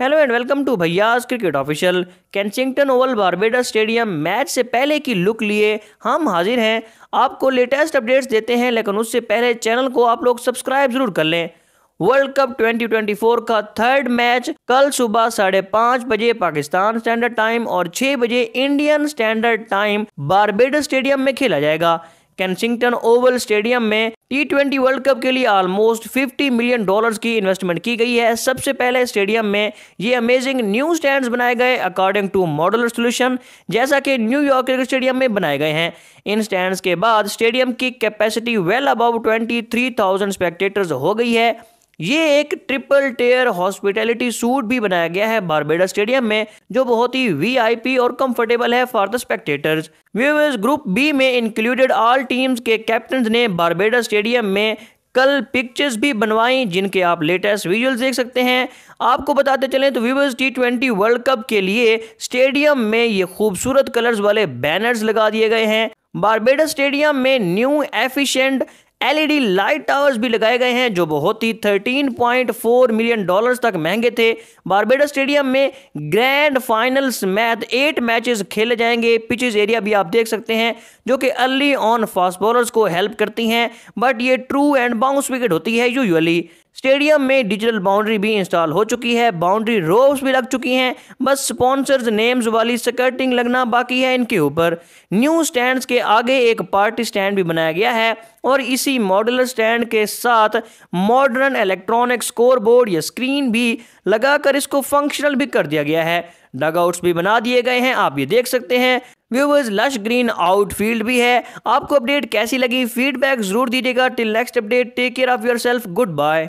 hello and welcome to भैयाज cricket official Kensington Oval Barbados stadium match से पहले की लुक लिए हम हाजिर हैं आपको लेटेस्ट अपडेट्स देते हैं लेकिन उससे पहले चैनल को आप लोग सब्सक्राइब जरूर कर लें वर्ल्ड कप 2024 का थर्ड मैच कल सुबह साढ़े पांच बजे पाकिस्तान स्टैंडर्ड टाइम और छह बजे Indian standard time Barbados stadium में खेला जाएगा कैंसिंगटन ओवल स्टेडियम में टी ट्वेंटी वर्ल्ड कप के लिए ऑलमोस्ट 50 मिलियन डॉलर्स की इन्वेस्टमेंट की गई है सबसे पहले स्टेडियम में ये अमेजिंग न्यू स्टैंड्स बनाए गए अकॉर्डिंग टू मॉडल सोल्यूशन जैसा कि न्यूयॉर्क क्रिकेट स्टेडियम में बनाए गए हैं इन स्टैंड्स के बाद स्टेडियम की कैपेसिटी वेल अबाउट 23,000 स्पेक्टेटर्स हो गई है ये एक ट्रिपल टेयर हॉस्पिटैलिटी सूट भी बनाया गया है बारबेडा स्टेडियम में जो बहुत ही वीआईपी और कंफर्टेबल है for the spectators viewers group B में इंक्लूडेड ऑल टीम्स के कैप्टन ने बारबेडा स्टेडियम में कल पिक्चर्स भी बनवाई जिनके आप लेटेस्ट विजुअल्स देख सकते हैं आपको बताते चलें तो viewers T twenty world cup के लिए स्टेडियम में ये खूबसूरत कलर्स वाले बैनर्स लगा दिए गए हैं बारबेडा स्टेडियम में new efficient LED light towers भी लगाए गए हैं जो बहुत ही 13.4 मिलियन डॉलर्स तक महंगे थे बारबेडा स्टेडियम में grand finals match eight matches खेले जाएंगे पिचेस एरिया भी आप देख सकते हैं जो कि अर्ली ऑन फास्ट बॉलर्स को हेल्प करती हैं बट ये ट्रू एंड बाउंस विकेट होती है यूजली स्टेडियम में डिजिटल बाउंड्री भी इंस्टॉल हो चुकी है बाउंड्री रोप्स भी लग चुकी हैं बस स्पॉन्सर्स नेम्स वाली स्कर्टिंग लगना बाकी है इनके ऊपर न्यू स्टैंड्स के आगे एक पार्टी स्टैंड भी बनाया गया है और इसी मॉडलर स्टैंड के साथ मॉडर्न इलेक्ट्रॉनिक स्कोर बोर्ड या स्क्रीन भी लगाकर इसको फंक्शनल भी कर दिया गया है डगआउट्स भी बना दिए गए हैं आप ये देख सकते हैं व्यूवर्स लश ग्रीन आउटफील्ड भी है आपको अपडेट कैसी लगी फीडबैक जरूर दीजिएगा till next update take care of yourself good bye